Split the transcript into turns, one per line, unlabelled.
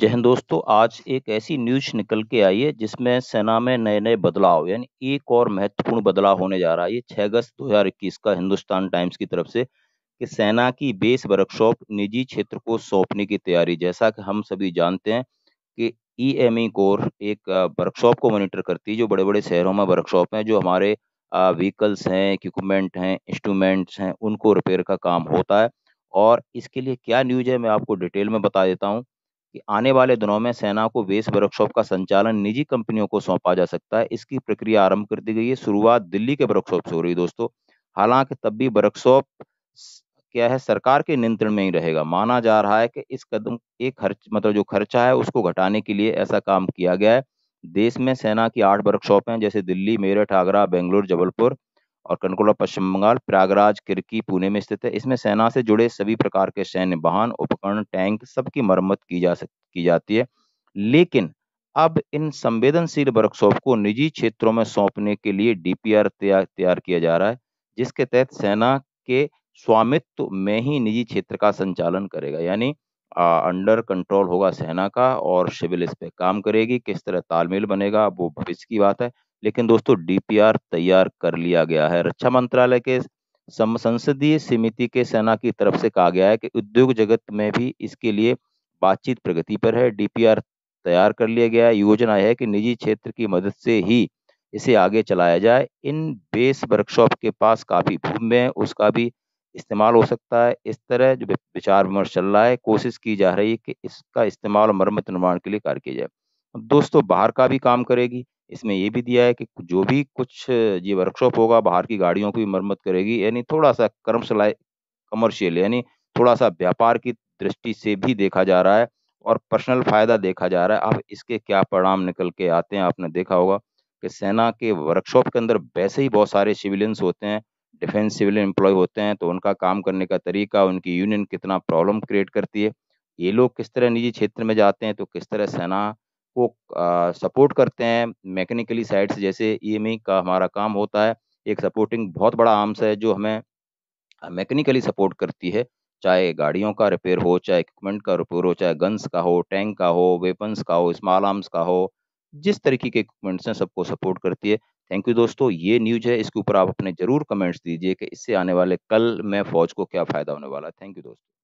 जहन दोस्तों आज एक ऐसी न्यूज निकल के आई है जिसमें सेना में नए नए बदलाव यानी एक और महत्वपूर्ण बदलाव होने जा रहा है ये छह अगस्त 2021 का हिंदुस्तान टाइम्स की तरफ से कि सेना की बेस वर्कशॉप निजी क्षेत्र को सौंपने की तैयारी जैसा कि हम सभी जानते हैं कि ई एम ई कोर एक वर्कशॉप को मॉनिटर करती है जो बड़े बड़े शहरों में वर्कशॉप हैं जो हमारे व्हीकल्स हैं इक्विपमेंट हैं इंस्ट्रूमेंट्स हैं उनको रिपेयर का काम होता है और इसके लिए क्या न्यूज है मैं आपको डिटेल में बता देता हूँ कि आने वाले दिनों में सेना को बेस वर्कशॉप का संचालन निजी कंपनियों को सौंपा जा सकता है इसकी प्रक्रिया आरंभ कर दी गई है शुरुआत दिल्ली के वर्कशॉप से हो रही है दोस्तों हालांकि तब भी वर्कशॉप क्या है सरकार के नियंत्रण में ही रहेगा माना जा रहा है कि इस कदम एक खर्च मतलब जो खर्चा है उसको घटाने के लिए ऐसा काम किया गया है देश में सेना की आठ वर्कशॉप हैं जैसे दिल्ली मेरठ आगरा बेंगलुरु जबलपुर और कनकोला पश्चिम बंगाल प्रयागराज किरकी पुणे में स्थित है इसमें सेना से जुड़े सभी प्रकार के सैन्य वाहन उपकरण टैंक सबकी मरम्मत की जा सक की जाती है लेकिन अब इन संवेदनशील वर्कशॉप को निजी क्षेत्रों में सौंपने के लिए डीपीआर तैयार तैयार किया जा रहा है जिसके तहत सेना के स्वामित्व में ही निजी क्षेत्र का संचालन करेगा यानी अंडर कंट्रोल होगा सेना का और सिविल इस पे काम करेगी किस तरह तालमेल बनेगा वो भविष्य की बात है लेकिन दोस्तों डीपीआर तैयार कर लिया गया है रक्षा मंत्रालय के संसदीय समिति के सेना की तरफ से कहा गया है कि उद्योग जगत में भी इसके लिए बातचीत प्रगति पर है डीपीआर तैयार कर लिया गया है योजना है कि निजी क्षेत्र की मदद से ही इसे आगे चलाया जाए इन बेस वर्कशॉप के पास काफ़ी भूमि है उसका भी इस्तेमाल हो सकता है इस तरह जो विचार विमर्श चल रहा है कोशिश की जा रही है कि इसका इस्तेमाल मरम्मत निर्माण के लिए कार्य किया जाए दोस्तों बाहर का भी काम करेगी इसमें ये भी दिया है कि जो भी कुछ ये वर्कशॉप होगा बाहर की गाड़ियों की मरम्मत करेगी यानी थोड़ा सा कर्मशलाय कमर्शियल यानी थोड़ा सा व्यापार की दृष्टि से भी देखा जा रहा है और पर्सनल फायदा देखा जा रहा है अब इसके क्या परिणाम निकल के आते हैं आपने देखा होगा कि सेना के वर्कशॉप के अंदर वैसे ही बहुत सारे सिविलियंस होते हैं डिफेंस सिविलियन एम्प्लॉय होते हैं तो उनका काम करने का तरीका उनकी यूनियन कितना प्रॉब्लम क्रिएट करती है ये लोग किस तरह निजी क्षेत्र में जाते हैं तो किस तरह सेना को सपोर्ट करते हैं मैकेनिकली साइड से जैसे ई e का हमारा काम होता है एक सपोर्टिंग बहुत बड़ा आर्म्स है जो हमें मैकेनिकली सपोर्ट करती है चाहे गाड़ियों का रिपेयर हो चाहे इक्विपमेंट का रिपेयर हो चाहे गन्स का हो टैंक का हो वेपन्स का हो स्मॉल आर्म्स का हो जिस तरीके के इक्विपमेंट्स हैं सबको सपोर्ट करती है थैंक यू दोस्तों ये न्यूज है इसके ऊपर आप अपने जरूर कमेंट्स दीजिए कि इससे आने वाले कल में फौज को क्या फायदा होने वाला है थैंक यू दोस्तों